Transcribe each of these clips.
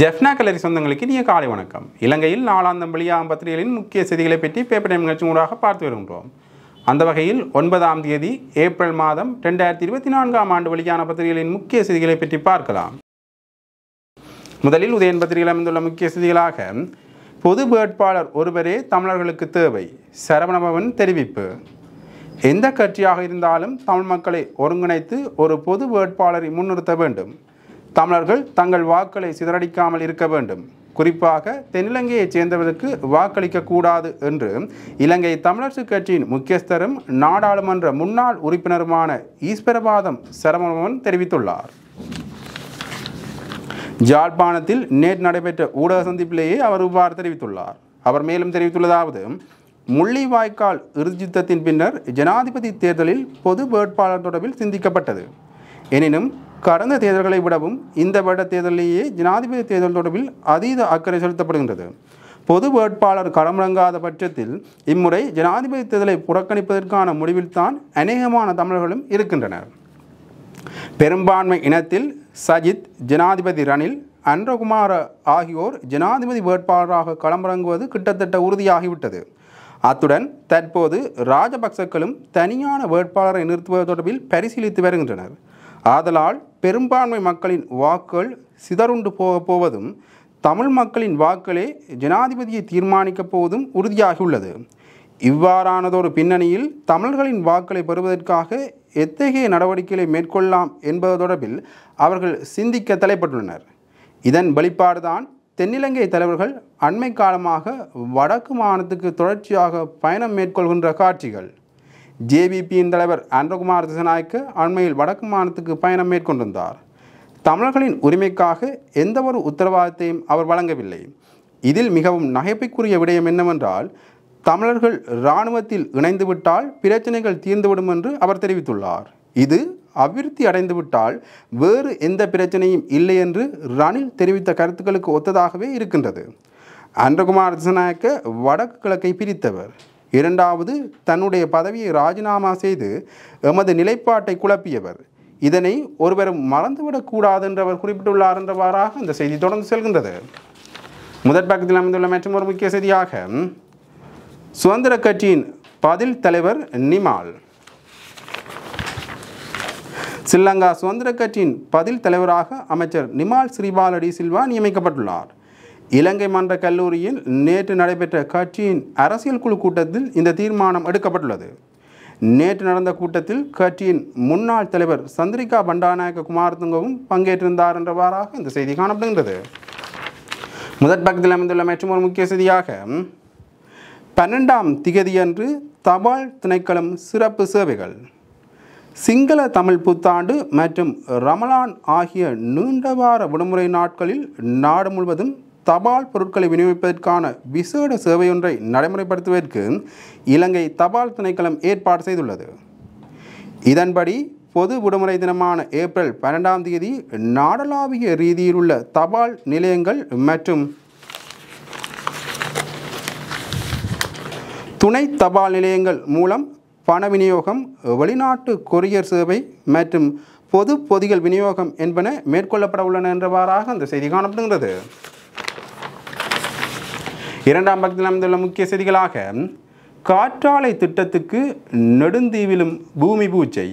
ஜெஃப்னா கலரி சொந்தங்களுக்கு இனிய காலை வணக்கம் இலங்கையில் நாலாந்தம்பளியாம் பத்திரிகைகளின் முக்கிய செய்திகளை பற்றி பேப்பர் டைம் நிகழ்ச்சி மூடாக பார்த்து வருகின்றோம் அந்த வகையில் ஒன்பதாம் தேதி ஏப்ரல் மாதம் ரெண்டாயிரத்தி இருபத்தி நான்காம் ஆண்டு வெளியான பத்திரிகைகளின் முக்கிய செய்திகளை பற்றி பார்க்கலாம் முதலில் உதயன் பத்திரிகையில் அமைந்துள்ள முக்கிய செய்திகளாக பொது வேட்பாளர் ஒருவரே தமிழர்களுக்கு தேவை சரவணபவன் தெரிவிப்பு எந்த கட்சியாக இருந்தாலும் தமிழ் மக்களை ஒருங்கிணைத்து ஒரு பொது வேட்பாளரை முன்னிறுத்த வேண்டும் தமிழர்கள் தங்கள் வாக்களை சிதறடிக்காமல் இருக்க வேண்டும் குறிப்பாக தென்னிலங்கையைச் சேர்ந்தவர்களுக்கு வாக்களிக்க கூடாது என்று இலங்கை தமிழரசு கட்சியின் முக்கியஸ்தரும் நாடாளுமன்ற முன்னாள் உறுப்பினருமான ஈஸ்வரபாதம் சரமன் தெரிவித்துள்ளார் ஜாழ்ப்பாணத்தில் நேற்று நடைபெற்ற ஊடக சந்திப்பிலேயே அவர் இவ்வாறு தெரிவித்துள்ளார் அவர் மேலும் தெரிவித்துள்ளதாவது முள்ளிவாய்க்கால் இறுதித்தத்தின் பின்னர் ஜனாதிபதி தேர்தலில் பொது வேட்பாளர் தொடர்பில் சிந்திக்கப்பட்டது எனினும் கடந்த தேர்தல்களை விடவும் இந்த வருட தேர்தலிலேயே ஜனாதிபதி தேர்தல் தொடர்பில் அதீத அக்கறை செலுத்தப்படுகின்றது பொது வேட்பாளர் களமிறங்காத பட்சத்தில் இம்முறை ஜனாதிபதி தேர்தலை புறக்கணிப்பதற்கான முடிவில்தான் அநேகமான தமிழர்களும் இருக்கின்றனர் பெரும்பான்மை இனத்தில் சஜித் ஜனாதிபதி ரணில் அன்றகுமார ஆகியோர் ஜனாதிபதி வேட்பாளராக களமிறங்குவது கிட்டத்தட்ட உறுதியாகிவிட்டது அத்துடன் தற்போது ராஜபக்சக்களும் தனியான வேட்பாளரை நிறுத்துவது தொடர்பில் பரிசீலித்து வருகின்றனர் ஆதலால் பெரும்பான்மை மக்களின் வாக்குகள் சிதறுண்டு போக போவதும் தமிழ் மக்களின் வாக்களே ஜனாதிபதியை தீர்மானிக்கப் போவதும் உறுதியாகியுள்ளது இவ்வாறானதொரு பின்னணியில் தமிழர்களின் வாக்களை பெறுவதற்காக எத்தகைய நடவடிக்கைகளை மேற்கொள்ளலாம் என்பது தொடர்பில் அவர்கள் சிந்திக்க தலைப்பட்டுள்ளனர் இதன் வெளிப்பாடுதான் தென்னிலங்கை தலைவர்கள் அண்மை காலமாக வடக்கு மாநிலத்துக்கு தொடர்ச்சியாக பயணம் மேற்கொள்கின்ற காட்சிகள் ஜேவிபியின் தலைவர் அன்றகுமார் திசநாயக்கு அண்மையில் வடக்கு மாநிலத்துக்கு பயணம் மேற்கொண்டிருந்தார் தமிழர்களின் உரிமைக்காக எந்த ஒரு உத்தரவாதத்தையும் அவர் வழங்கவில்லை இதில் மிகவும் நகைப்பைக்குரிய விடயம் என்னவென்றால் தமிழர்கள் இராணுவத்தில் இணைந்துவிட்டால் பிரச்சனைகள் தீர்ந்துவிடும் என்று அவர் தெரிவித்துள்ளார் இது அபிவிருத்தி அடைந்துவிட்டால் வேறு எந்த பிரச்சனையும் இல்லை என்று ரணில் தெரிவித்த கருத்துக்களுக்கு ஒத்ததாகவே இருக்கின்றது அன்றகுமார் திசநாயக்க வடக்கு கிழக்கை பிரித்தவர் இரண்டாவது தன்னுடைய பதவியை ராஜினாமா செய்து எமது நிலைப்பாட்டை குழப்பியவர் இதனை ஒருவர் மறந்துவிடக்கூடாது என்று அவர் குறிப்பிட்டுள்ளார் என்றவாறாக இந்த செய்தி தொடர்ந்து செல்கின்றது முதற் பக்கத்தில் அமைந்துள்ள மற்றும் ஒரு முக்கிய செய்தியாக சுதந்திர கட்சியின் பதில் தலைவர் நிமால் ஸ்ரீலங்கா சுதந்திர கட்சியின் பதில் தலைவராக அமைச்சர் நிமால் ஸ்ரீபாலடி சில்வா நியமிக்கப்பட்டுள்ளார் இலங்கை மன்ற கல்லூரியில் நேற்று நடைபெற்ற கட்சியின் அரசியல் குழு கூட்டத்தில் இந்த தீர்மானம் எடுக்கப்பட்டுள்ளது நேற்று நடந்த கூட்டத்தில் கட்சியின் முன்னாள் தலைவர் சந்திரிகா பண்டாநாயக்க குமாரதுங்கவும் பங்கேற்றிருந்தார் என்றவாறாக இந்த செய்தி காணப்படுகின்றது முதற் பக்கத்தில் அமைந்துள்ள மற்றும் ஒரு முக்கிய செய்தியாக பன்னெண்டாம் திகதியன்று தபால் திணைக்களம் சிறப்பு சேவைகள் சிங்கள தமிழ் புத்தாண்டு மற்றும் ரமலான் ஆகிய நீண்ட வார விடுமுறை நாட்களில் நாடு முழுவதும் தபால் பொருட்களை விநியோகிப்பதற்கான விசேட சேவையொன்றை நடைமுறைப்படுத்துவதற்கு இலங்கை தபால் திணைக்களம் ஏற்பாடு செய்துள்ளது இதன்படி பொது விடுமுறை தினமான ஏப்ரல் பன்னெண்டாம் தேதி நாடளாவிய ரீதியில் உள்ள தபால் நிலையங்கள் மற்றும் துணை தபால் நிலையங்கள் மூலம் பண விநியோகம் வெளிநாட்டு கொரியர் சேவை மற்றும் பொது பொதிகள் விநியோகம் என்பன மேற்கொள்ளப்பட உள்ளன என்றவாறாக அந்த செய்தி காணப்படுகிறது இரண்டாம் பக்கத்தில் அமைந்துள்ள முக்கிய செய்திகளாக காற்றாலை திட்டத்துக்கு நெடுந்தீவிலும் பூமி பூச்சை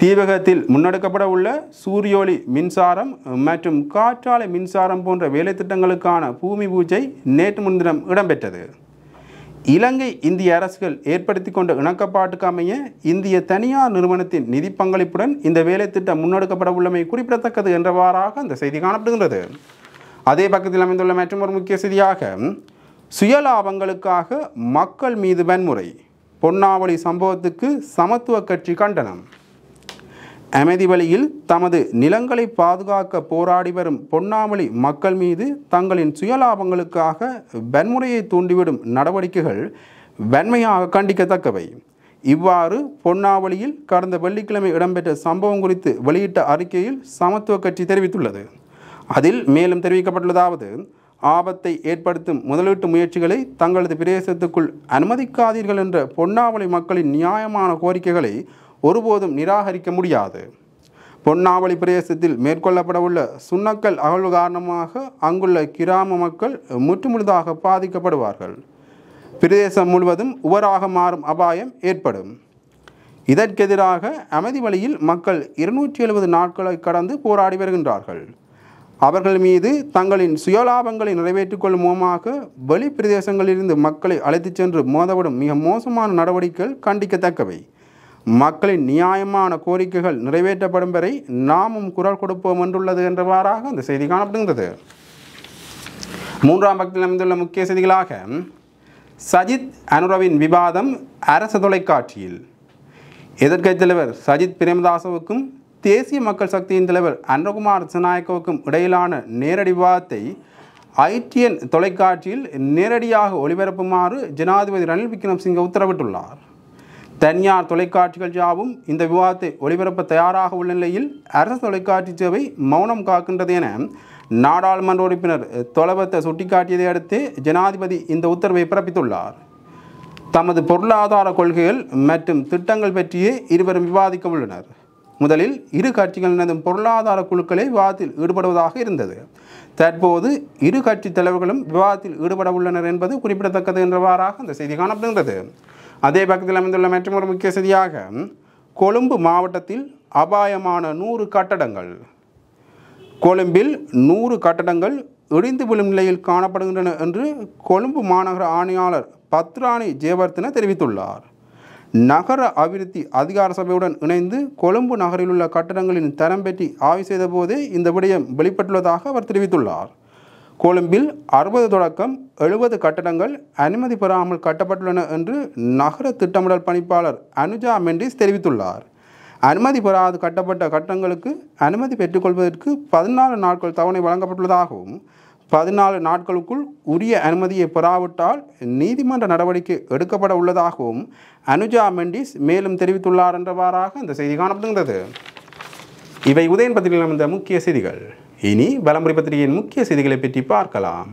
தீவகத்தில் முன்னெடுக்கப்பட உள்ள சூரியோலி மின்சாரம் மற்றும் காற்றாலை மின்சாரம் போன்ற வேலைத்திட்டங்களுக்கான பூமி பூஜை நேற்று முன்தினம் இடம்பெற்றது இலங்கை இந்திய அரசுகள் ஏற்படுத்தி கொண்ட இணக்கப்பாட்டுக்கு அமைய இந்திய தனியார் நிறுவனத்தின் நிதி பங்களிப்புடன் இந்த வேலைத்திட்டம் முன்னெடுக்கப்பட உள்ளமை குறிப்பிடத்தக்கது என்றவாறாக அந்த செய்தி காணப்படுகின்றது அதே பக்கத்தில் அமைந்துள்ள மற்றும் ஒரு முக்கிய செய்தியாக சுயலாபங்களுக்காக மக்கள் மீது வன்முறை பொன்னாவளி சம்பவத்துக்கு சமத்துவ கட்சி கண்டனம் அமைதி வழியில் தமது நிலங்களை பாதுகாக்க போராடி வரும் பொன்னாவளி மக்கள் மீது தங்களின் சுயலாபங்களுக்காக வன்முறையை தூண்டிவிடும் நடவடிக்கைகள் வன்மையாக கண்டிக்கத்தக்கவை இவ்வாறு பொன்னாவளியில் கடந்த வெள்ளிக்கிழமை இடம்பெற்ற சம்பவம் குறித்து வெளியிட்ட அறிக்கையில் சமத்துவ கட்சி தெரிவித்துள்ளது அதில் மேலும் தெரிவிக்கப்பட்டுள்ளதாவது ஆபத்தை ஏற்படுத்தும் முதலீட்டு முயற்சிகளை தங்களது பிரதேசத்துக்குள் அனுமதிக்காதீர்கள் என்ற பொன்னாவளி மக்களின் நியாயமான கோரிக்கைகளை ஒருபோதும் நிராகரிக்க முடியாது பொன்னாவளி பிரதேசத்தில் மேற்கொள்ளப்படவுள்ள சுண்ணக்கல் அகழ்வு காரணமாக அங்குள்ள கிராம மக்கள் முற்றுமுழுதாக பாதிக்கப்படுவார்கள் பிரதேசம் முழுவதும் உவராக மாறும் அபாயம் ஏற்படும் இதற்கெதிராக அமைதி வழியில் மக்கள் இருநூற்றி எழுபது நாட்களை கடந்து போராடி வருகின்றார்கள் அவர்கள் மீது தங்களின் சுயலாபங்களை நிறைவேற்றிக் கொள்ளும் மூலமாக வெளி பிரதேசங்களிலிருந்து மக்களை அழைத்துச் சென்று மோதப்படும் மிக மோசமான நடவடிக்கைகள் கண்டிக்கத்தக்கவை மக்களின் நியாயமான கோரிக்கைகள் நிறைவேற்றப்படும் வரை நாமும் குரல் கொடுப்போம் என்றுள்ளது என்றவாறாக அந்த செய்தி காணப்படுகின்றது மூன்றாம் பக்தியில் அமைந்துள்ள முக்கிய செய்திகளாக சஜித் அனுரவின் விவாதம் அரசு தொலைக்காட்சியில் எதிர்கட்சித் தலைவர் சஜித் பிரேமதாசவுக்கும் தேசிய மக்கள் சக்தியின் தலைவர் அன்னகுமார் சனாயக்கோவுக்கும் இடையிலான நேரடி விவாதத்தை ஐடிஎன் தொலைக்காட்சியில் நேரடியாக ஒளிபரப்புமாறு ஜனாதிபதி ரணில் விக்ரம்சிங்க உத்தரவிட்டுள்ளார் தனியார் தொலைக்காட்சிகள் யாவும் இந்த விவாதத்தை ஒளிபரப்ப தயாராக உள்ள நிலையில் அரசு தொலைக்காட்சி சேவை மௌனம் காக்கின்றது என நாடாளுமன்ற உறுப்பினர் தொலைபத்தை சுட்டிக்காட்டியதை அடுத்து ஜனாதிபதி இந்த உத்தரவை பிறப்பித்துள்ளார் தமது பொருளாதார கொள்கைகள் மற்றும் திட்டங்கள் பற்றியே இருவரும் விவாதிக்க உள்ளனர் முதலில் இரு கட்சிகளினதும் பொருளாதார குழுக்களே விவாதத்தில் ஈடுபடுவதாக இருந்தது தற்போது இரு கட்சி தலைவர்களும் விவாதத்தில் ஈடுபட உள்ளனர் என்பது குறிப்பிடத்தக்கது என்றவாறாக அந்த செய்தி காணப்படுகின்றது அதே பக்கத்தில் அமைந்துள்ள மற்றொரு முக்கிய செய்தியாக கொழும்பு மாவட்டத்தில் அபாயமான நூறு கட்டடங்கள் கொழும்பில் நூறு கட்டடங்கள் இடிந்து விழும் நிலையில் காணப்படுகின்றன என்று கொழும்பு மாநகர ஆணையாளர் பத்ராணி ஜெயவர்த்தன தெரிவித்துள்ளார் நகர அபிவிருத்தி அதிகார சபையுடன் இணைந்து கொழும்பு நகரில் உள்ள கட்டடங்களின் தரம் பெற்றி ஆய்வு செய்தபோதே இந்த விடயம் வெளிப்பட்டுள்ளதாக அவர் தெரிவித்துள்ளார் கொழும்பில் அறுபது தொடக்கம் எழுபது கட்டடங்கள் அனுமதி பெறாமல் கட்டப்பட்டுள்ளன என்று நகர திட்டமிடல் பணிப்பாளர் அனுஜா மெண்டிஸ் தெரிவித்துள்ளார் அனுமதி பெறாது கட்டப்பட்ட கட்டடங்களுக்கு அனுமதி பெற்றுக்கொள்வதற்கு பதினாலு நாட்கள் தவணை வழங்கப்பட்டுள்ளதாகவும் பதினாலு நாட்களுக்குள் உரிய அனுமதியை பெறாவிட்டால் நீதிமன்ற நடவடிக்கை எடுக்கப்பட உள்ளதாகவும் அனுஜா மெண்டிஸ் மேலும் தெரிவித்துள்ளார் என்றவாறாக இந்த செய்தி காணப்படுகின்றது இவை உதயன் பத்திரிகையில் அமைந்த முக்கிய செய்திகள் இனி பலமுறை பத்திரிகையின் முக்கிய செய்திகளை பற்றி பார்க்கலாம்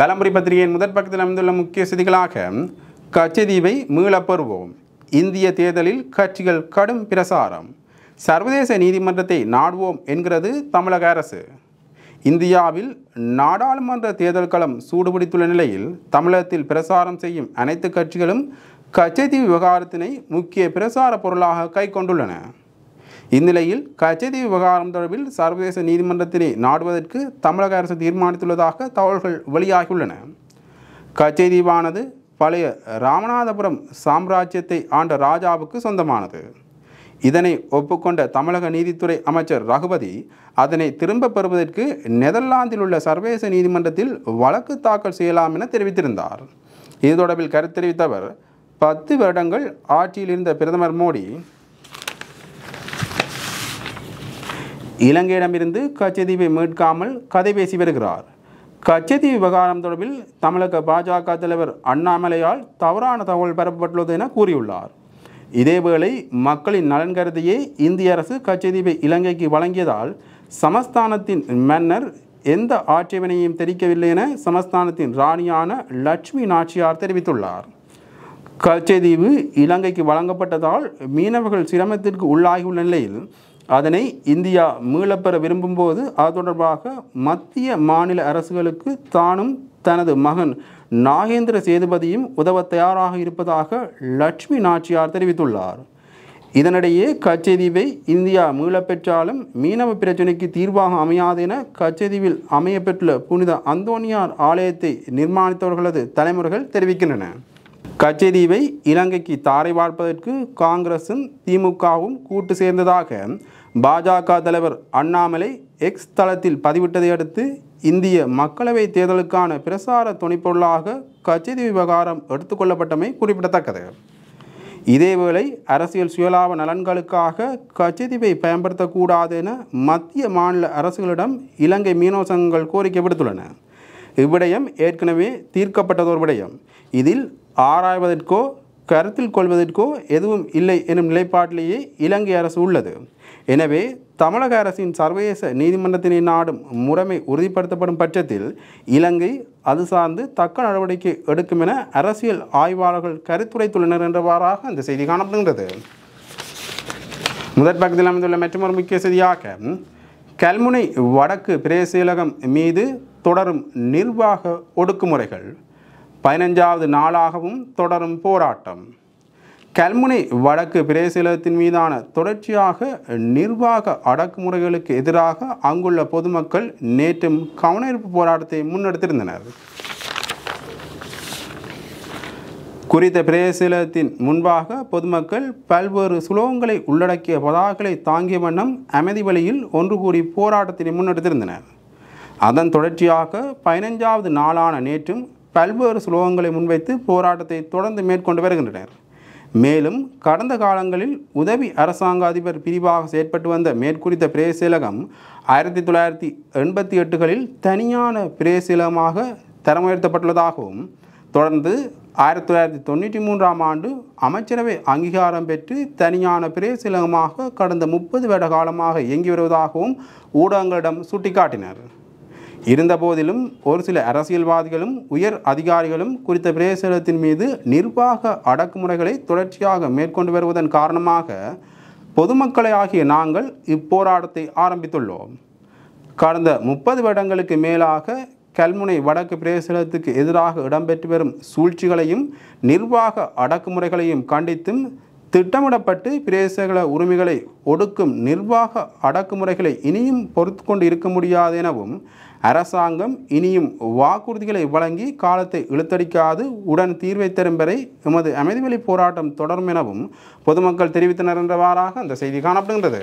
பலமுறை பத்திரிகையின் முதற் பக்கத்தில் அமைந்துள்ள முக்கிய செய்திகளாக கச்சதீவை மீளப்பெறுவோம் இந்திய தேர்தலில் கட்சிகள் கடும் பிரசாரம் சர்வதேச நீதிமன்றத்தை நாடுவோம் என்கிறது தமிழக அரசு இந்தியாவில் நாடாளுமன்ற தேர்தல் களம் சூடுபிடித்துள்ள நிலையில் தமிழகத்தில் பிரசாரம் செய்யும் அனைத்து கட்சிகளும் கச்சைத்தீவு விவகாரத்தினை முக்கிய பிரசார பொருளாக கைக்கொண்டுள்ளன இந்நிலையில் கச்சைத்தீவு விவகாரம் தொடர்பில் சர்வதேச நீதிமன்றத்தினை நாடுவதற்கு தமிழக அரசு தீர்மானித்துள்ளதாக தகவல்கள் வெளியாகியுள்ளன கச்சைத்தீவானது பழைய ராமநாதபுரம் சாம்ராஜ்யத்தை ஆண்ட ராஜாவுக்கு சொந்தமானது இதனை ஒப்புக்கொண்ட தமிழக நீதித்துறை அமைச்சர் ரகுபதி அதனை திரும்ப பெறுவதற்கு நெதர்லாந்தில் உள்ள சர்வதேச நீதிமன்றத்தில் வழக்கு தாக்கல் செய்யலாம் என தெரிவித்திருந்தார் இது தொடர்பில் கருத்து தெரிவித்தவர் பத்து வருடங்கள் ஆட்சியில் இருந்த பிரதமர் மோடி இலங்கையிடமிருந்து கச்சதீவை மீட்காமல் கதை பேசி வருகிறார் கச்சதீவு விவகாரம் தொடர்பில் தமிழக பாஜக தலைவர் அண்ணாமலையால் தவறான தகவல் பெறப்பட்டுள்ளது என கூறியுள்ளார் இதேவேளை மக்களின் நலன் கருதியே இந்திய அரசு கச்சதீபை இலங்கைக்கு வழங்கியதால் சமஸ்தானத்தின் மன்னர் எந்த ஆட்சேபனையும் தெரிவிக்கவில்லை என சமஸ்தானத்தின் ராணியான லட்சுமி நாச்சியார் தெரிவித்துள்ளார் கச்சதீவு இலங்கைக்கு வழங்கப்பட்டதால் மீனவர்கள் சிரமத்திற்கு உள்ளாகியுள்ள நிலையில் அதனை இந்தியா மீளப்பெற விரும்பும்போது அது தொடர்பாக மத்திய மாநில அரசுகளுக்கு தானும் தனது மகன் நாகேந்திர சேதுபதியும் உதவ தயாராக இருப்பதாக லட்சுமி நாச்சியார் தெரிவித்துள்ளார் இதனிடையே கச்சதீவை இந்தியா மீளப்பெற்றாலும் மீனவ பிரச்சினைக்கு தீர்வாக அமையாது என கச்சதீவில் அமையப்பெற்றுள்ள புனித அந்தோனியார் ஆலயத்தை நிர்மாணித்தவர்களது தலைமுறைகள் தெரிவிக்கின்றன கச்சதீவை இலங்கைக்கு தாரை வார்ப்பதற்கு காங்கிரசும் திமுகவும் கூட்டு சேர்ந்ததாக பாஜக தலைவர் அண்ணாமலை எக்ஸ் தளத்தில் பதிவிட்டதை அடுத்து இந்திய மக்களவை தேர்தலுக்கான பிரசார துணைப்பொருளாக கச்சிதி விவகாரம் எடுத்துக்கொள்ளப்பட்டமை குறிப்பிடத்தக்கது இதேவேளை அரசியல் சுயலாப நலன்களுக்காக கச்சிதிவை பயன்படுத்தக்கூடாது என மத்திய மாநில அரசுகளிடம் இலங்கை மீனவ சங்கங்கள் கோரிக்கை விடுத்துள்ளன இவ்விடயம் ஏற்கனவே தீர்க்கப்பட்டதோர் விடயம் இதில் ஆராய்வதற்கோ கருத்தில் கொள்வதற்கோ எதுவும் இல்லை எனும் நிலைப்பாட்டிலேயே இலங்கை அரசு உள்ளது எனவே தமிழக அரசின் சர்வதேச நீதிமன்றத்தினை நாடும் முறைமை உறுதிப்படுத்தப்படும் பட்சத்தில் இலங்கை அது சார்ந்து தக்க நடவடிக்கை எடுக்கும் என அரசியல் ஆய்வாளர்கள் கருத்துரைத்துள்ளனர் என்றவாறாக அந்த செய்தி காணப்படுகின்றது முதற் பக்கத்தில் அமைந்துள்ள மற்றொரு முக்கிய செய்தியாக கல்முனை வடக்கு பிரேசியலகம் மீது தொடரும் நிர்வாக ஒடுக்குமுறைகள் பதினஞ்சாவது நாளாகவும் தொடரும் போராட்டம் கல்முனை வடக்கு பிரேசிலத்தின் மீதான தொடர்ச்சியாக நிர்வாக அடக்குமுறைகளுக்கு எதிராக அங்குள்ள பொதுமக்கள் நேற்றும் கவனஈர்ப்பு போராட்டத்தை முன்னெடுத்திருந்தனர் குறித்த பிரேசிலத்தின் முன்பாக பொதுமக்கள் பல்வேறு சுலோகங்களை உள்ளடக்கிய பதாகளை தாங்கிய வண்ணம் அமைதி வழியில் ஒன்று கூடி போராட்டத்தை முன்னெடுத்திருந்தனர் அதன் தொடர்ச்சியாக பதினஞ்சாவது நாளான நேற்றும் பல்வேறு சுலோகங்களை முன்வைத்து போராட்டத்தை தொடர்ந்து மேற்கொண்டு வருகின்றனர் மேலும் கடந்த காலங்களில் உதவி அரசாங்க அதிபர் பிரிவாக செயற்பட்டு வந்த மேற்குறித்த பிரேசிலகம் ஆயிரத்தி தொள்ளாயிரத்தி எண்பத்தி எட்டுகளில் தனியான பிரேசிலகமாக தரமுயர்த்தப்பட்டுள்ளதாகவும் தொடர்ந்து ஆயிரத்தி தொள்ளாயிரத்தி தொண்ணூற்றி மூன்றாம் ஆண்டு அமைச்சரவை அங்கீகாரம் பெற்று தனியான பிரேசிலகமாக கடந்த முப்பது வருட காலமாக இயங்கி வருவதாகவும் ஊடகங்களிடம் சுட்டிக்காட்டினர் இருந்தபோதிலும் ஒரு சில அரசியல்வாதிகளும் உயர் அதிகாரிகளும் குறித்த பிரதேசத்தின் மீது நிர்வாக அடக்குமுறைகளை தொடர்ச்சியாக மேற்கொண்டு வருவதன் காரணமாக பொதுமக்களை ஆகிய நாங்கள் இப்போராட்டத்தை ஆரம்பித்துள்ளோம் கடந்த முப்பது வருடங்களுக்கு மேலாக கல்முனை வடக்கு பிரதேசத்துக்கு எதிராக இடம்பெற்று வரும் சூழ்ச்சிகளையும் நிர்வாக அடக்குமுறைகளையும் கண்டித்தும் திட்டமிடப்பட்டு பிரேசகல உரிமைகளை ஒடுக்கும் நிர்வாக அடக்குமுறைகளை இனியும் பொறுத்து கொண்டு இருக்க முடியாது எனவும் அரசாங்கம் இனியும் வாக்குறுதிகளை வழங்கி காலத்தை இழுத்தடிக்காது உடன் தீர்வை தரும் வரை எமது அமைதிவெளி போராட்டம் தொடரும் எனவும் பொதுமக்கள் தெரிவித்தனர் என்றவாறாக அந்த செய்தி காணப்படுகின்றது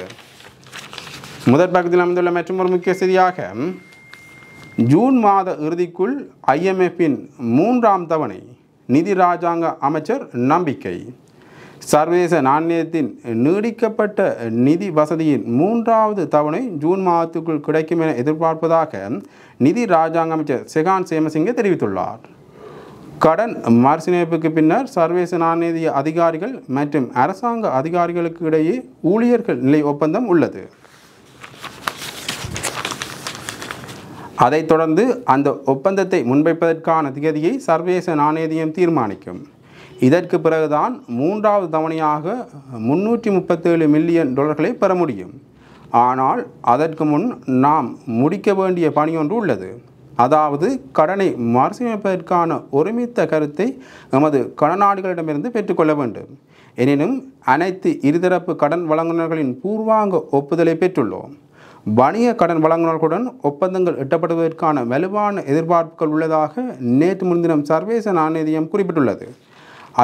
முதற் பகுதியில் அமைந்துள்ள ஒரு முக்கிய செய்தியாக ஜூன் மாத இறுதிக்குள் ஐஎம்எஃப்பின் மூன்றாம் தவணை நிதி ராஜாங்க அமைச்சர் நம்பிக்கை சர்வதேச நாணயத்தின் நீடிக்கப்பட்ட நிதி வசதியின் மூன்றாவது தவணை ஜூன் மாதத்துக்குள் கிடைக்கும் என எதிர்பார்ப்பதாக நிதி ராஜாங்க அமைச்சர் செகான் சேமசிங்க தெரிவித்துள்ளார் கடன் மறுசீரமைப்புக்கு பின்னர் சர்வதேச நாணய அதிகாரிகள் மற்றும் அரசாங்க அதிகாரிகளுக்கு இடையே ஊழியர்கள் நிலை ஒப்பந்தம் உள்ளது அதைத் தொடர்ந்து அந்த ஒப்பந்தத்தை முன்வைப்பதற்கான திகதியை சர்வதேச நாணயதியம் தீர்மானிக்கும் இதற்கு பிறகுதான் மூன்றாவது தவணையாக முன்னூற்றி முப்பத்தேழு மில்லியன் டாலர்களை பெற முடியும் ஆனால் அதற்கு முன் நாம் முடிக்க வேண்டிய பணி ஒன்று உள்ளது அதாவது கடனை மறுசீமைப்பதற்கான ஒருமித்த கருத்தை நமது கடனாளிகளிடமிருந்து பெற்றுக்கொள்ள வேண்டும் எனினும் அனைத்து இருதரப்பு கடன் வழங்குநர்களின் பூர்வாங்க ஒப்புதலை பெற்றுள்ளோம் வணிக கடன் வழங்குநர்களுடன் ஒப்பந்தங்கள் எட்டப்படுவதற்கான வலுவான எதிர்பார்ப்புகள் உள்ளதாக நேற்று முன்தினம் சர்வேச நாணயம் குறிப்பிட்டுள்ளது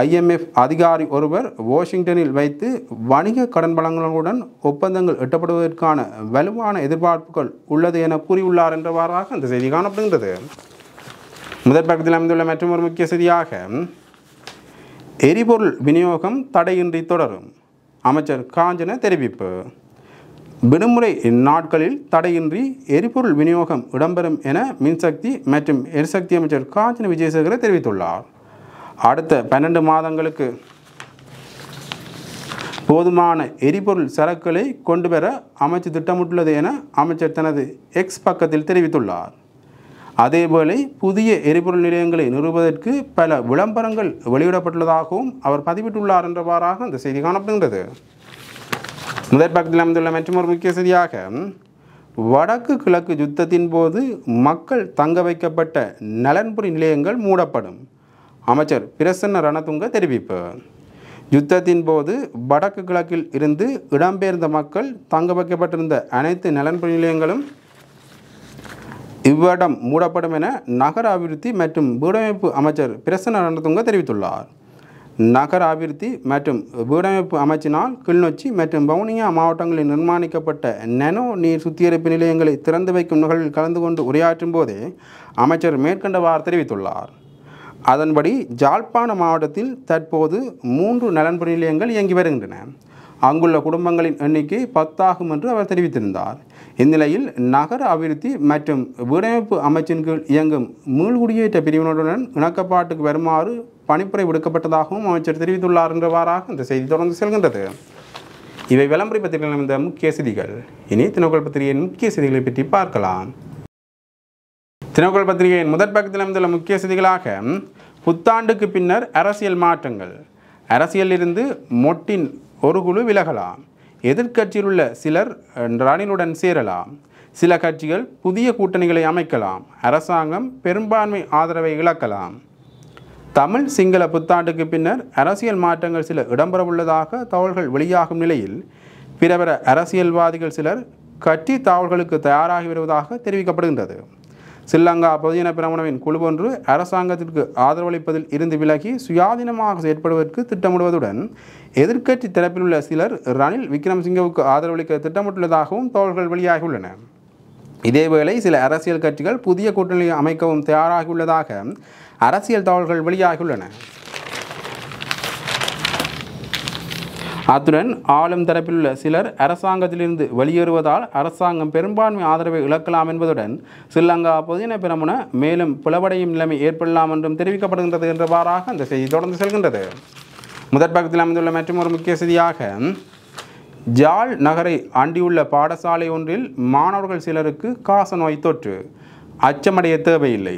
ஐஎம்எஃப் அதிகாரி ஒருவர் வாஷிங்டனில் வைத்து வணிக கடன் வளங்களுடன் ஒப்பந்தங்கள் எட்டப்படுவதற்கான வலுவான எதிர்பார்ப்புகள் உள்ளது என கூறியுள்ளார் என்றவாறாக இந்த செய்தி காணப்படுகின்றது முதற் பக்கத்தில் அமைந்துள்ள மற்றும் ஒரு முக்கிய செய்தியாக எரிபொருள் விநியோகம் தடையின்றி தொடரும் அமைச்சர் காஞ்சன தெரிவிப்பு விடுமுறை நாட்களில் தடையின்றி எரிபொருள் விநியோகம் இடம்பெறும் என மின்சக்தி மற்றும் எரிசக்தி அமைச்சர் காஞ்சன விஜயசேகர தெரிவித்துள்ளார் அடுத்த பன்னெண்டு மாதங்களுக்கு போதுமான எரிபொருள் சரக்குகளை கொண்டு பெற அமைச்சு திட்டமிட்டுள்ளது என அமைச்சர் தனது எக்ஸ் பக்கத்தில் தெரிவித்துள்ளார் அதேவேளை புதிய எரிபொருள் நிலையங்களை நிறுவுவதற்கு பல விளம்பரங்கள் வெளியிடப்பட்டுள்ளதாகவும் அவர் பதிவிட்டுள்ளார் என்றவாறாக அந்த செய்தி காணப்படுகின்றது முதற் பக்கத்தில் அமைந்துள்ள ஒரு முக்கிய செய்தியாக வடக்கு கிழக்கு யுத்தத்தின் போது மக்கள் தங்க வைக்கப்பட்ட நலன்புரி நிலையங்கள் மூடப்படும் அமைச்சர் பிரசன்ன ரணதுங்க தெரிவிப்பு யுத்தத்தின் போது வடக்கு கிழக்கில் இருந்து இடம்பெயர்ந்த மக்கள் தங்க வைக்கப்பட்டிருந்த அனைத்து நலன்பு நிலையங்களும் இவ்விடம் மூடப்படும் என நகர அபிவிருத்தி மற்றும் வீடமைப்பு அமைச்சர் பிரசன்ன ரணதுங்க தெரிவித்துள்ளார் நகர அபிவிருத்தி மற்றும் வீடமைப்பு அமைச்சினால் கிளிநொச்சி மற்றும் வவுனியா மாவட்டங்களில் நிர்மாணிக்கப்பட்ட நெனோ நீர் சுத்திகரிப்பு நிலையங்களை திறந்து வைக்கும் நிகழ்வில் கலந்து கொண்டு உரையாற்றும் போதே அமைச்சர் மேற்கண்டவாறு தெரிவித்துள்ளார் அதன்படி ஜாழ்ப்பாண மாவட்டத்தில் தற்போது மூன்று நலன்புரி நிலையங்கள் இயங்கி வருகின்றன அங்குள்ள குடும்பங்களின் எண்ணிக்கை பத்தாகும் என்று அவர் தெரிவித்திருந்தார் இந்நிலையில் நகர அபிவிருத்தி மற்றும் வீடமைப்பு அமைச்சின் கீழ் இயங்கும் மீள்குடியேற்ற பிரிவினருடன் இணக்கப்பாட்டுக்கு வருமாறு பணிப்புரை விடுக்கப்பட்டதாகவும் அமைச்சர் தெரிவித்துள்ளார் என்றவாறாக இந்த செய்தி தொடர்ந்து செல்கின்றது இவை விளம்பர பத்திரிகையில் முக்கிய செய்திகள் இனி தினக்குள் பத்திரிகையின் முக்கிய செய்திகளை பற்றி பார்க்கலாம் தினக்குரல் பத்திரிகையின் முதற் பக்கத்தில் அமைந்துள்ள முக்கிய செய்திகளாக புத்தாண்டுக்கு பின்னர் அரசியல் மாற்றங்கள் அரசியலிருந்து மொட்டின் ஒரு குழு விலகலாம் எதிர்க்கட்சியில் உள்ள சிலர் ரணிலுடன் சேரலாம் சில கட்சிகள் புதிய கூட்டணிகளை அமைக்கலாம் அரசாங்கம் பெரும்பான்மை ஆதரவை இழக்கலாம் தமிழ் சிங்கள புத்தாண்டுக்கு பின்னர் அரசியல் மாற்றங்கள் சில இடம்பெறவுள்ளதாக தகவல்கள் வெளியாகும் நிலையில் பிரபல அரசியல்வாதிகள் சிலர் கட்சி தாவல்களுக்கு தயாராகி வருவதாக தெரிவிக்கப்படுகின்றது ஸ்ரீலங்கா பொதுஜன பிரமணவின் குழுவொன்று அரசாங்கத்திற்கு ஆதரவளிப்பதில் இருந்து விலகி சுயாதீனமாக செயற்படுவதற்கு திட்டமிடுவதுடன் எதிர்க்கட்சி தரப்பில் உள்ள சிலர் ரணில் விக்ரமசிங்கவுக்கு ஆதரவளிக்க திட்டமிட்டுள்ளதாகவும் தோழர்கள் வெளியாகியுள்ளன இதேவேளை சில அரசியல் கட்சிகள் புதிய கூட்டணி அமைக்கவும் தயாராகியுள்ளதாக அரசியல் தகவல்கள் வெளியாகியுள்ளன அத்துடன் ஆளும் தரப்பில் உள்ள சிலர் அரசாங்கத்திலிருந்து வெளியேறுவதால் அரசாங்கம் பெரும்பான்மை ஆதரவை இழக்கலாம் என்பதுடன் ஸ்ரீலங்கா பொதுஜன பிரமுன மேலும் புலவடையும் நிலைமை ஏற்படலாம் என்றும் தெரிவிக்கப்படுகின்றது என்றவாறாக அந்த செய்தி தொடர்ந்து செல்கின்றது முதற் பக்கத்தில் அமைந்துள்ள மற்றும் ஒரு முக்கிய செய்தியாக ஜால் நகரை அண்டியுள்ள பாடசாலை ஒன்றில் மாணவர்கள் சிலருக்கு காசநோய் தொற்று அச்சமடைய தேவையில்லை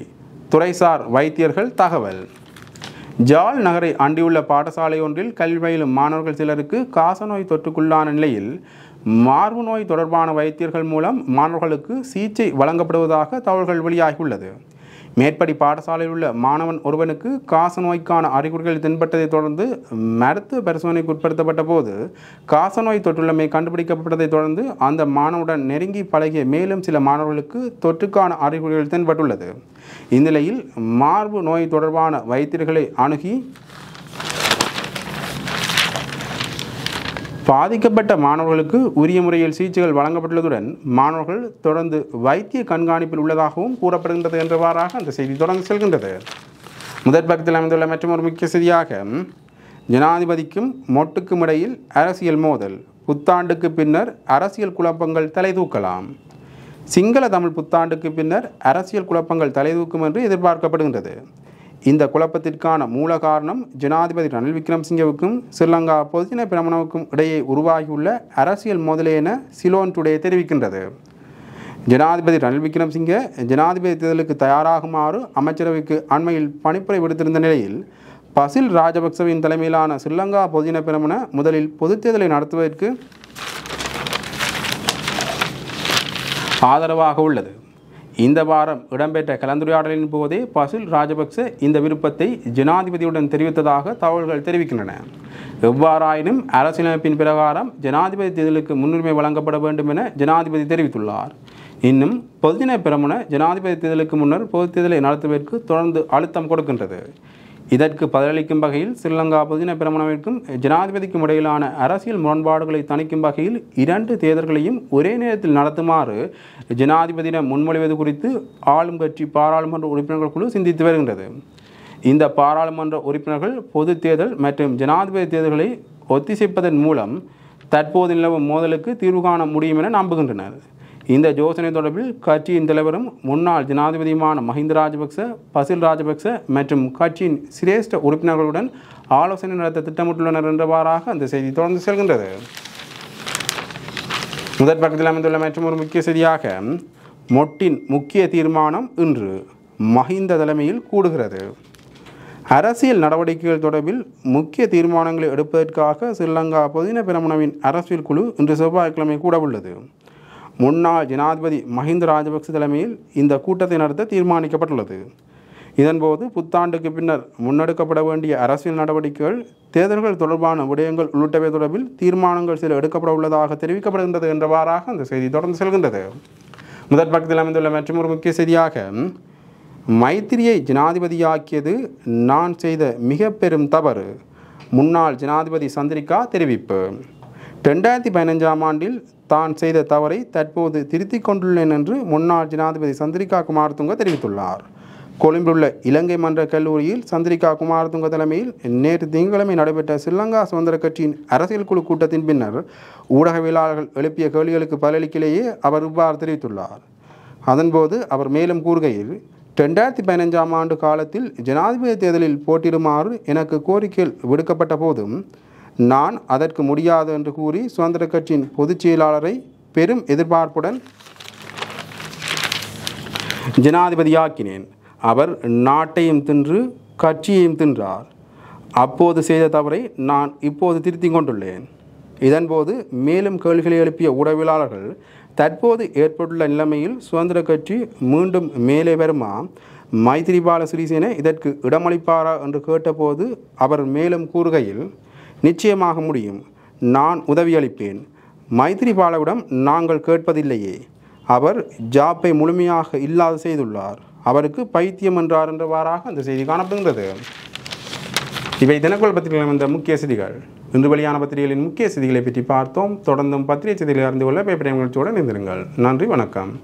துறைசார் வைத்தியர்கள் தகவல் ஜால் நகரை அண்டியுள்ள பாடசாலை ஒன்றில் கல்வி பயிலும் மாணவர்கள் சிலருக்கு காசநோய் தொற்றுக்குள்ளான நிலையில் மார்பு நோய் தொடர்பான வைத்தியர்கள் மூலம் மாணவர்களுக்கு சிகிச்சை வழங்கப்படுவதாக தகவல்கள் வெளியாகியுள்ளது மேற்படி பாடசாலையில் உள்ள மாணவன் ஒருவனுக்கு காச நோய்க்கான அறிகுறிகள் தென்பட்டதைத் தொடர்ந்து மருத்துவ பரிசோதனைக்கு உட்படுத்தப்பட்ட போது காசநோய் தொற்றுள்ளமை கண்டுபிடிக்கப்பட்டதைத் தொடர்ந்து அந்த மாணவுடன் நெருங்கி பழகிய மேலும் சில மாணவர்களுக்கு தொற்றுக்கான அறிகுறிகள் தென்பட்டுள்ளது இந்நிலையில் மார்பு நோய் தொடர்பான வைத்தியர்களை அணுகி பாதிக்கப்பட்ட மாணவர்களுக்கு உரிய முறையில் சிகிச்சைகள் வழங்கப்பட்டுள்ளதுடன் மாணவர்கள் தொடர்ந்து வைத்திய கண்காணிப்பில் உள்ளதாகவும் கூறப்படுகின்றது என்றவாறாக அந்த செய்தி தொடர்ந்து செல்கின்றது முதற் பக்கத்தில் அமைந்துள்ள மற்றும் ஒரு முக்கிய செய்தியாக ஜனாதிபதிக்கும் மொட்டுக்கும் இடையில் அரசியல் மோதல் புத்தாண்டுக்கு பின்னர் அரசியல் குழப்பங்கள் தலை தூக்கலாம் சிங்கள தமிழ் புத்தாண்டுக்கு பின்னர் அரசியல் குழப்பங்கள் தலை தூக்கும் என்று எதிர்பார்க்கப்படுகின்றது இந்த குழப்பத்திற்கான மூல காரணம் ஜனாதிபதி ரணில் விக்ரம்சிங்கவுக்கும் ஸ்ரீலங்கா பொதுஜன பிரமணவுக்கும் இடையே உருவாகியுள்ள அரசியல் மோதலே என சிலோன் டுடே தெரிவிக்கின்றது ஜனாதிபதி ரணில் விக்ரம்சிங்கே ஜனாதிபதி தேர்தலுக்கு தயாராகுமாறு அமைச்சரவைக்கு அண்மையில் பணிப்புரை விடுத்திருந்த நிலையில் பசில் ராஜபக்சவின் தலைமையிலான ஸ்ரீலங்கா பொதுஜன பிரமண முதலில் பொதுத் தேர்தலை நடத்துவதற்கு ஆதரவாக உள்ளது இந்த வாரம் இடம்பெற்ற கலந்துரையாடலின் போதே பசில் ராஜபக்ச இந்த விருப்பத்தை ஜனாதிபதியுடன் தெரிவித்ததாக தகவல்கள் தெரிவிக்கின்றன எவ்வாறாயினும் அரசியலமைப்பின் பிரகாரம் ஜனாதிபதி தேர்தலுக்கு முன்னுரிமை வழங்கப்பட வேண்டும் என ஜனாதிபதி தெரிவித்துள்ளார் இன்னும் பொதுஜன பெருமன ஜனாதிபதி தேர்தலுக்கு முன்னர் பொது தேர்தலை நடத்துவதற்கு தொடர்ந்து அழுத்தம் கொடுக்கின்றது இதற்கு பதிலளிக்கும் வகையில் ஸ்ரீலங்கா புதின பிரமணவிற்கும் ஜனாதிபதிக்கும் இடையிலான அரசியல் முரண்பாடுகளை தணிக்கும் வகையில் இரண்டு தேர்தல்களையும் ஒரே நேரத்தில் நடத்துமாறு ஜனாதிபதியிடம் முன்மொழிவது குறித்து ஆளும் கட்சி பாராளுமன்ற உறுப்பினர்கள் குழு சிந்தித்து வருகின்றது இந்த பாராளுமன்ற உறுப்பினர்கள் பொது தேர்தல் மற்றும் ஜனாதிபதி தேர்தல்களை ஒத்திசைப்பதன் மூலம் தற்போது நிலவும் மோதலுக்கு தீர்வு காண முடியும் என நம்புகின்றனர் இந்த யோசனை தொடர்பில் கட்சியின் தலைவரும் முன்னாள் ஜனாதிபதியுமான மஹிந்த ராஜபக்ச பசில் ராஜபக்ச மற்றும் கட்சியின் சிரேஷ்ட உறுப்பினர்களுடன் ஆலோசனை நடத்த திட்டமிட்டுள்ளனர் என்றவாறாக அந்த செய்தி தொடர்ந்து செல்கின்றது முதற் பக்கத்தில் அமைந்துள்ள மற்றும் ஒரு முக்கிய செய்தியாக மொட்டின் முக்கிய தீர்மானம் இன்று மஹிந்த தலைமையில் கூடுகிறது அரசியல் நடவடிக்கைகள் தொடர்பில் முக்கிய தீர்மானங்களை எடுப்பதற்காக ஸ்ரீலங்கா பொதின பிரமணவின் அரசியல் குழு இன்று செவ்வாய்க்கிழமை கூடவுள்ளது முன்னாள் ஜனாதிபதி மஹிந்த ராஜபக்ச தலைமையில் இந்த கூட்டத்தை நடத்த தீர்மானிக்கப்பட்டுள்ளது இதன்போது புத்தாண்டுக்கு பின்னர் முன்னெடுக்கப்பட வேண்டிய அரசியல் நடவடிக்கைகள் தேர்தல்கள் தொடர்பான விடயங்கள் உள்ளிட்டவை தொடர்பில் தீர்மானங்கள் சில எடுக்கப்பட உள்ளதாக தெரிவிக்கப்படுகின்றது என்றவாறாக அந்த செய்தி தொடர்ந்து செல்கின்றது முதற் பக்கத்தில் அமைந்துள்ள மற்றும் ஒரு முக்கிய செய்தியாக மைத்திரியை ஜனாதிபதியாக்கியது நான் செய்த மிக பெரும் தவறு முன்னாள் ஜனாதிபதி சந்திரிகா தெரிவிப்பு ரெண்டாயிரத்தி பதினஞ்சாம் ஆண்டில் தான் செய்த தவறை தற்போது திருத்திக் கொண்டுள்ளேன் என்று முன்னாள் ஜனாதிபதி சந்திரிகா குமாரதுங்க தெரிவித்துள்ளார் கொழும்பிலுள்ள இலங்கை மன்ற கல்லூரியில் சந்திரிகா குமாரதுங்க தலைமையில் நேற்று திங்கட்கிழமை நடைபெற்ற ஸ்ரீலங்கா சுதந்திர கட்சியின் அரசியல் குழு கூட்டத்தின் பின்னர் ஊடகவியலாளர்கள் எழுப்பிய கேள்விகளுக்கு பதிலளிக்கிலேயே அவர் இவ்வாறு தெரிவித்துள்ளார் அதன்போது அவர் மேலும் கூறுகையில் ரெண்டாயிரத்தி பதினஞ்சாம் ஆண்டு காலத்தில் ஜனாதிபதி தேர்தலில் போட்டியிடுமாறு எனக்கு கோரிக்கைகள் விடுக்கப்பட்ட போதும் நான் அதற்கு முடியாது என்று கூறி சுதந்திர கட்சியின் பொதுச் செயலாளரை பெரும் எதிர்பார்ப்புடன் ஜனாதிபதியாக்கினேன் அவர் நாட்டையும் தின்று கட்சியையும் தின்றார் அப்போது செய்த தவறை நான் இப்போது திருத்திக் கொண்டுள்ளேன் இதன்போது மேலும் கேள்விகளை எழுப்பிய உடவியலாளர்கள் தற்போது ஏற்பட்டுள்ள நிலைமையில் சுதந்திர கட்சி மீண்டும் மேலே வருமா மைத்திரிபால சிறிசேன இதற்கு இடமளிப்பாரா என்று கேட்டபோது அவர் மேலும் கூறுகையில் நிச்சயமாக முடியும் நான் உதவியளிப்பேன் மைத்திரிபாலவிடம் நாங்கள் கேட்பதில்லையே அவர் ஜாப்பை முழுமையாக இல்லாது செய்துள்ளார் அவருக்கு பைத்தியம் என்றார் என்றவாறாக அந்த செய்தி காணப்படுகிறது இவை தினக்குள் பத்திரிகை வந்த முக்கிய செய்திகள் இன்று வெளியான பத்திரிகைகளின் முக்கிய செய்திகளை பற்றி பார்த்தோம் தொடர்ந்தும் பத்திரிகை செய்திகளை அறிந்து கொள்ள பேப்பரை நிகழ்ச்சியோடு இணைந்திருங்கள் நன்றி வணக்கம்